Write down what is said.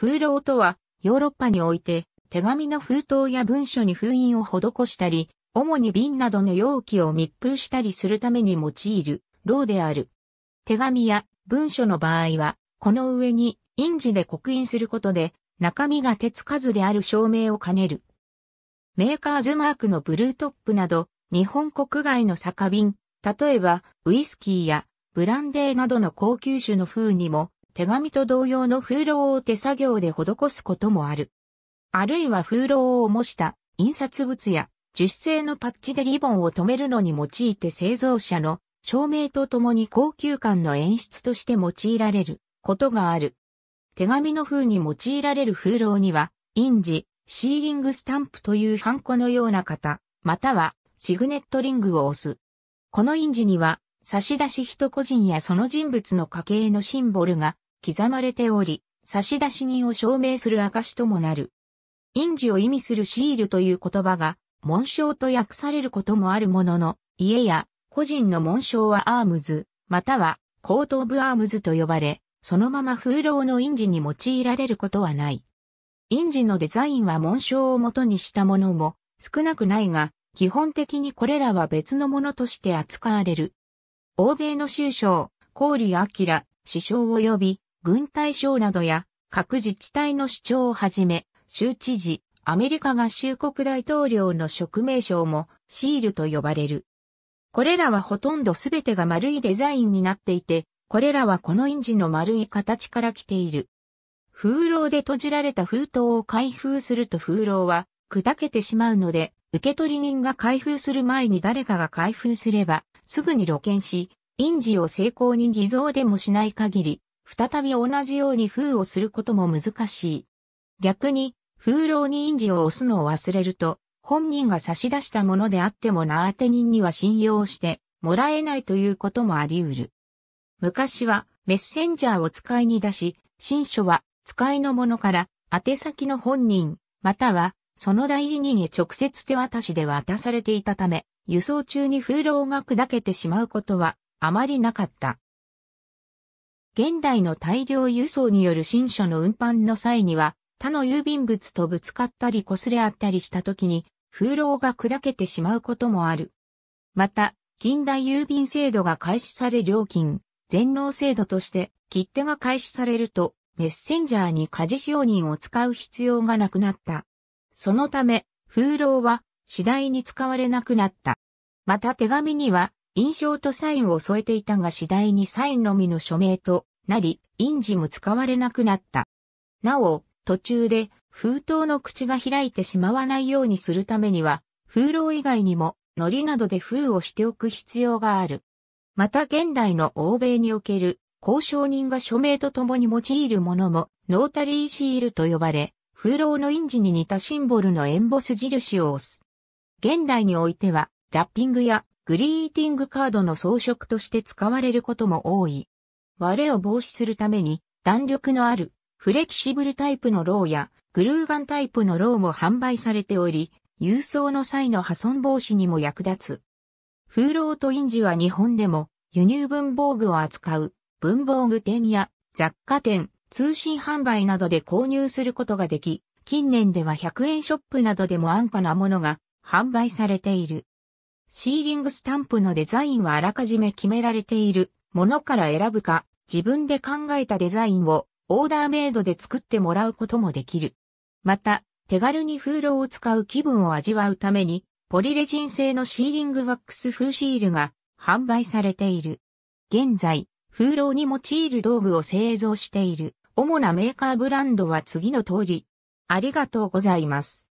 封筒とは、ヨーロッパにおいて、手紙の封筒や文書に封印を施したり、主に瓶などの容器を密封したりするために用いる、ろうである。手紙や文書の場合は、この上に印字で刻印することで、中身が手つかずである証明を兼ねる。メーカーズマークのブルートップなど、日本国外の酒瓶、例えばウイスキーやブランデーなどの高級酒の風にも手紙と同様の風呂を手作業で施すこともある。あるいは風呂を模した印刷物や樹脂製のパッチでリボンを留めるのに用いて製造者の照明とともに高級感の演出として用いられることがある。手紙の風に用いられる風呂には、印字、シーリングスタンプというハンコのような型、またはシグネットリングを押す。この印字には、差出人個人やその人物の家系のシンボルが刻まれており、差出人を証明する証ともなる。印字を意味するシールという言葉が、紋章と訳されることもあるものの、家や個人の紋章はアームズ、またはコート・オブ・アームズと呼ばれ、そのまま風浪の印字に用いられることはない。印字のデザインは紋章を元にしたものも少なくないが、基本的にこれらは別のものとして扱われる。欧米の州相、郡明、首相及び軍隊省などや各自治体の主張をはじめ、州知事、アメリカ合衆国大統領の職名称もシールと呼ばれる。これらはほとんどすべてが丸いデザインになっていて、これらはこの印字の丸い形から来ている。風浪で閉じられた封筒を開封すると風浪は砕けてしまうので、受取人が開封する前に誰かが開封すれば、すぐに露見し、印字を成功に偽造でもしない限り、再び同じように封をすることも難しい。逆に、風浪に印字を押すのを忘れると、本人が差し出したものであっても名当て人には信用してもらえないということもあり得る。昔はメッセンジャーを使いに出し、新書は使いのものから宛先の本人、またはその代理人へ直接手渡しで渡されていたため、輸送中に風浪が砕けてしまうことはあまりなかった。現代の大量輸送による新書の運搬の際には、他の郵便物とぶつかったり擦れ合ったりした時に、風浪が砕けてしまうこともある。また、近代郵便制度が開始され料金、全農制度として切手が開始されると、メッセンジャーに家事使用人を使う必要がなくなった。そのため、風浪は次第に使われなくなった。また手紙には印象とサインを添えていたが次第にサインのみの署名となり、印字も使われなくなった。なお、途中で封筒の口が開いてしまわないようにするためには、風浪以外にも、糊などで封をしておく必要がある。また現代の欧米における交渉人が署名と共に用いるものも、ノータリーシールと呼ばれ、風呂の印字に似たシンボルのエンボス印を押す。現代においては、ラッピングやグリーティングカードの装飾として使われることも多い。割れを防止するために弾力のあるフレキシブルタイプのローやグルーガンタイプのローも販売されており、郵送の際の破損防止にも役立つ。風呂と印字は日本でも輸入文房具を扱う文房具店や雑貨店、通信販売などで購入することができ、近年では100円ショップなどでも安価なものが販売されている。シーリングスタンプのデザインはあらかじめ決められているものから選ぶか、自分で考えたデザインをオーダーメイドで作ってもらうこともできる。また、手軽に風呂を使う気分を味わうために、ポリレジン製のシーリングワックス風シールが販売されている。現在、風呂に用いる道具を製造している主なメーカーブランドは次の通り。ありがとうございます。